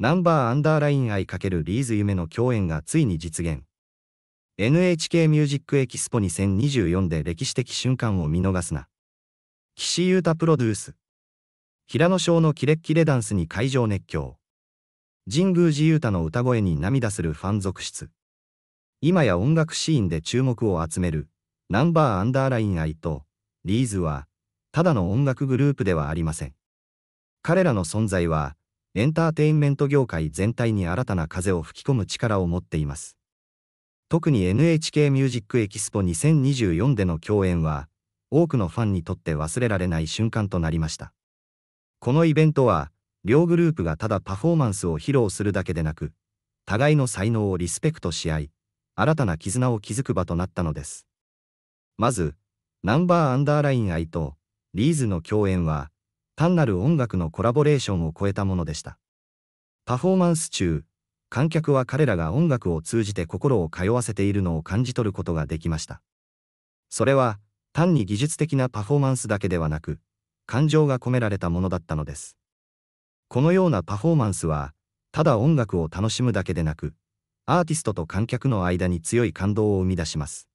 ナンバーアンダーライン愛×リーズ夢の共演がついに実現。NHK ミュージックエキスポ2024で歴史的瞬間を見逃すな。岸優太プロデュース。平野翔のキレッキレダンスに会場熱狂。神宮寺優太の歌声に涙するファン続出。今や音楽シーンで注目を集める、ナンバーアンダーライン愛と、リーズは、ただの音楽グループではありません。彼らの存在は、エンターテインメント業界全体に新たな風を吹き込む力を持っています。特に NHK ミュージックエキスポ2024での共演は、多くのファンにとって忘れられない瞬間となりました。このイベントは、両グループがただパフォーマンスを披露するだけでなく、互いの才能をリスペクトし合い、新たな絆を築く場となったのです。まず、ナンバーアンダーライン愛とリーズの共演は、単なる音楽のコラボレーションを超えたものでした。パフォーマンス中、観客は彼らが音楽を通じて心を通わせているのを感じ取ることができました。それは、単に技術的なパフォーマンスだけではなく、感情が込められたものだったのです。このようなパフォーマンスは、ただ音楽を楽しむだけでなく、アーティストと観客の間に強い感動を生み出します。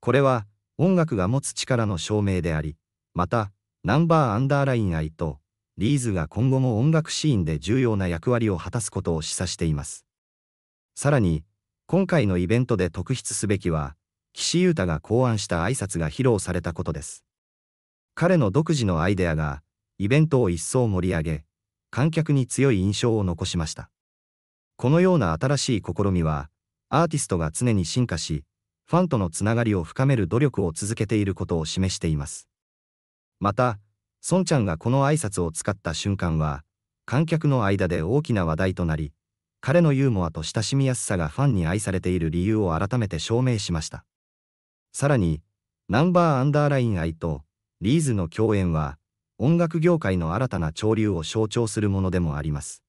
これは、音楽が持つ力の証明であり、また、ナンバーアンダーライン愛と、リーズが今後も音楽シーンで重要な役割を果たすことを示唆しています。さらに、今回のイベントで特筆すべきは、岸優太が考案した挨拶が披露されたことです。彼の独自のアイデアが、イベントを一層盛り上げ、観客に強い印象を残しました。このような新しい試みは、アーティストが常に進化し、ファンとのつながりを深める努力を続けていることを示しています。また、孫ちゃんがこの挨拶を使った瞬間は、観客の間で大きな話題となり、彼のユーモアと親しみやすさがファンに愛されている理由を改めて証明しました。さらに、ナンバーアンダーライン愛とリーズの共演は、音楽業界の新たな潮流を象徴するものでもあります。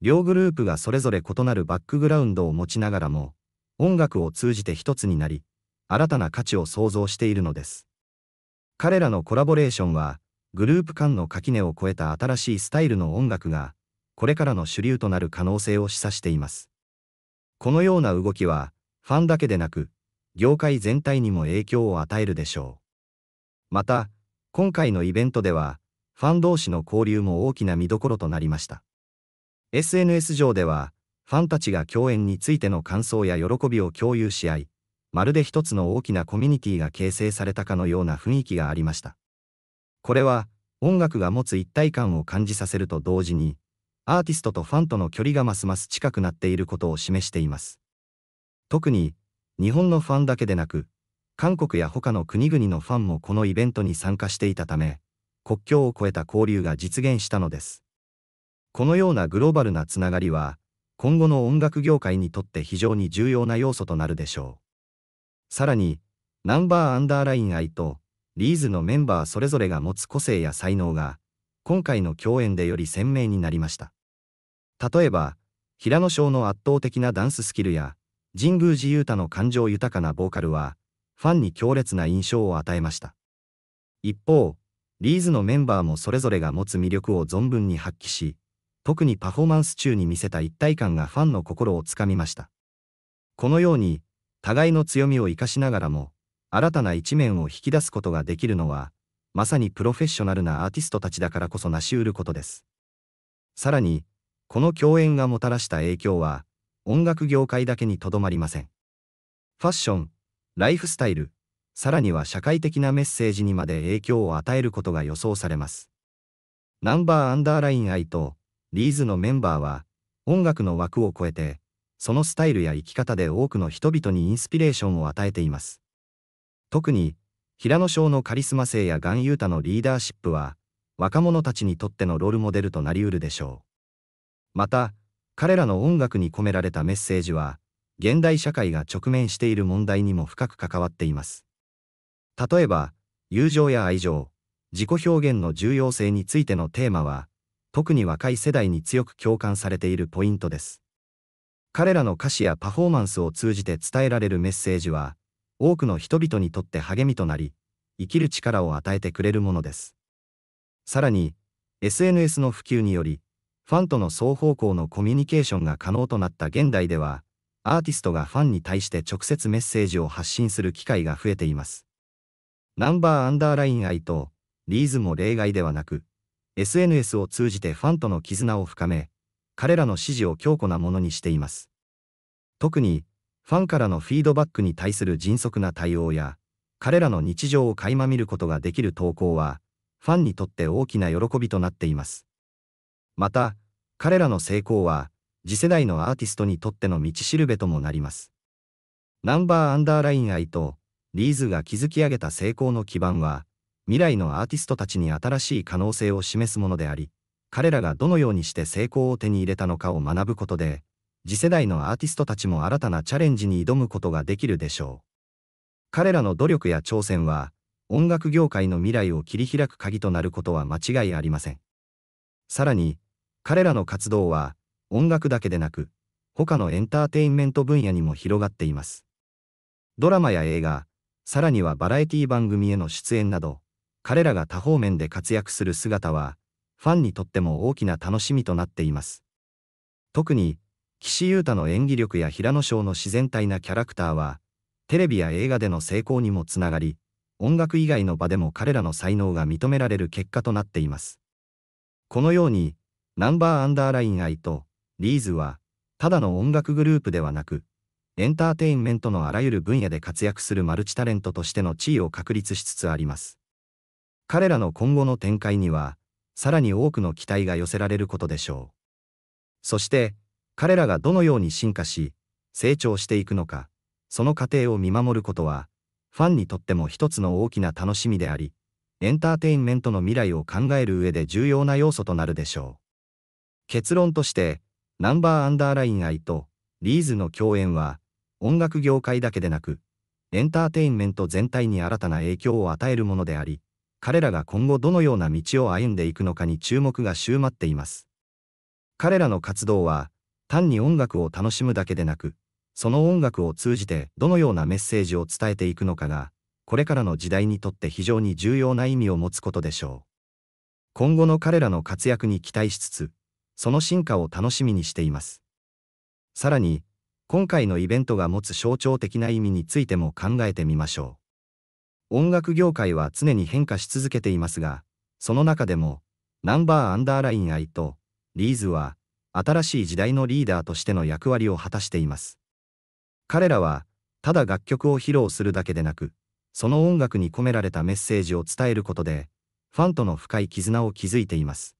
両グループがそれぞれ異なるバックグラウンドを持ちながらも、音楽を通じて一つになり、新たな価値を創造しているのです。彼らのコラボレーションは、グループ間の垣根を越えた新しいスタイルの音楽が、これからの主流となる可能性を示唆しています。このような動きは、ファンだけでなく、業界全体にも影響を与えるでしょう。また、今回のイベントでは、ファン同士の交流も大きな見どころとなりました。SNS 上では、ファンたちが共演についての感想や喜びを共有し合い、まるで一つの大きなコミュニティが形成されたかのような雰囲気がありました。これは、音楽が持つ一体感を感じさせると同時に、アーティストとファンとの距離がますます近くなっていることを示しています。特に、日本のファンだけでなく、韓国や他の国々のファンもこのイベントに参加していたため、国境を越えた交流が実現したのです。このようなグローバルなつながりは、今後の音楽業界にとって非常に重要な要素となるでしょう。さらに、ナンバーアンダーライン愛と、リーズのメンバーそれぞれが持つ個性や才能が、今回の共演でより鮮明になりました。例えば、平野翔の圧倒的なダンススキルや、神宮寺勇太の感情豊かなボーカルは、ファンに強烈な印象を与えました。一方、リーズのメンバーもそれぞれが持つ魅力を存分に発揮し、特にパフォーマンス中に見せた一体感がファンの心をつかみました。このように、互いの強みを生かしながらも、新たな一面を引き出すことができるのは、まさにプロフェッショナルなアーティストたちだからこそ成し得ることです。さらに、この共演がもたらした影響は、音楽業界だけにとどまりません。ファッション、ライフスタイル、さらには社会的なメッセージにまで影響を与えることが予想されます。ナンバーアンダーライン愛とリーズのメンバーは音楽の枠を超えてそのスタイルや生き方で多くの人々にインスピレーションを与えています。特に、平野翔のカリスマ性や岩優太のリーダーシップは、若者たちにとってのロールモデルとなりうるでしょう。また、彼らの音楽に込められたメッセージは、現代社会が直面している問題にも深く関わっています。例えば、友情や愛情、自己表現の重要性についてのテーマは、特に若い世代に強く共感されているポイントです。彼らの歌詞やパフォーマンスを通じて伝えられるメッセージは、多くの人々にとって励みとなり、生きる力を与えてくれるものです。さらに、SNS の普及により、ファンとの双方向のコミュニケーションが可能となった現代では、アーティストがファンに対して直接メッセージを発信する機会が増えています。ナンバーアンダーライン愛と、リーズも例外ではなく、SNS を通じてファンとの絆を深め、彼らの支持を強固なものにしています。特に、ファンからのフィードバックに対する迅速な対応や、彼らの日常を垣間見ることができる投稿は、ファンにとって大きな喜びとなっています。また、彼らの成功は、次世代のアーティストにとっての道しるべともなります。ナンバーアンダーライン愛と、リーズが築き上げた成功の基盤は、未来のアーティストたちに新しい可能性を示すものであり、彼らがどのようにして成功を手に入れたのかを学ぶことで、次世代のアーティストたちも新たなチャレンジに挑むことができるでしょう。彼らの努力や挑戦は、音楽業界の未来を切り開く鍵となることは間違いありません。さらに、彼らの活動は、音楽だけでなく、他のエンターテインメント分野にも広がっています。ドラマや映画、さらにはバラエティ番組への出演など、彼らが多方面で活躍する姿は、ファンにとっても大きな楽しみとなっています。特に、岸優太の演技力や平野翔の自然体なキャラクターは、テレビや映画での成功にもつながり、音楽以外の場でも彼らの才能が認められる結果となっています。このように、ナンバーアンダーライン愛とリーズは、ただの音楽グループではなく、エンターテインメントのあらゆる分野で活躍するマルチタレントとしての地位を確立しつつあります。彼らの今後の展開には、さらに多くの期待が寄せられることでしょう。そして、彼らがどのように進化し、成長していくのか、その過程を見守ることは、ファンにとっても一つの大きな楽しみであり、エンターテインメントの未来を考える上で重要な要素となるでしょう。結論として、ナンバーアンダーライン愛とリーズの共演は、音楽業界だけでなく、エンターテインメント全体に新たな影響を与えるものであり、彼らが今後どのような道を歩んでいくのかに注目が集まっています。彼らの活動は、単に音楽を楽しむだけでなく、その音楽を通じてどのようなメッセージを伝えていくのかが、これからの時代にとって非常に重要な意味を持つことでしょう。今後の彼らの活躍に期待しつつ、その進化を楽しみにしています。さらに、今回のイベントが持つ象徴的な意味についても考えてみましょう。音楽業界は常に変化し続けていますが、その中でも、ナンバーアンダーライン愛と、リーズは、新しい時代のリーダーとしての役割を果たしています。彼らは、ただ楽曲を披露するだけでなく、その音楽に込められたメッセージを伝えることで、ファンとの深い絆を築いています。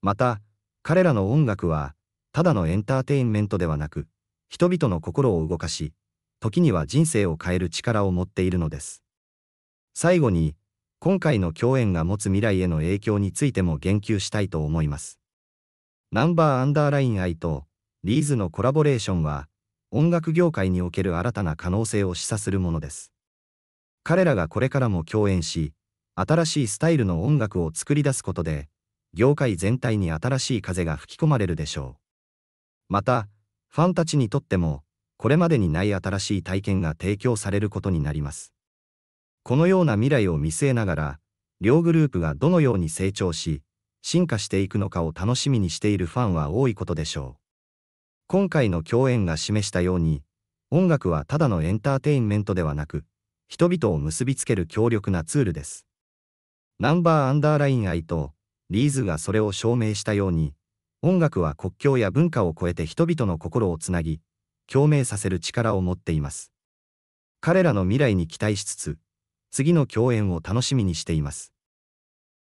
また、彼らの音楽は、ただのエンターテインメントではなく、人々の心を動かし、時には人生を変える力を持っているのです。最後に、今回の共演が持つ未来への影響についても言及したいと思います。ナンバーアンダーライン愛とリーズのコラボレーションは、音楽業界における新たな可能性を示唆するものです。彼らがこれからも共演し、新しいスタイルの音楽を作り出すことで、業界全体に新しい風が吹き込まれるでしょう。また、ファンたちにとっても、これまでにない新しい体験が提供されることになります。このような未来を見据えながら、両グループがどのように成長し、進化していくのかを楽しみにしているファンは多いことでしょう。今回の共演が示したように、音楽はただのエンターテインメントではなく、人々を結びつける強力なツールです。ナンバーアンダーライン愛と、リーズがそれを証明したように、音楽は国境や文化を超えて人々の心をつなぎ、共鳴させる力を持っています。彼らの未来に期待しつつ、次の共演を楽しみにしています。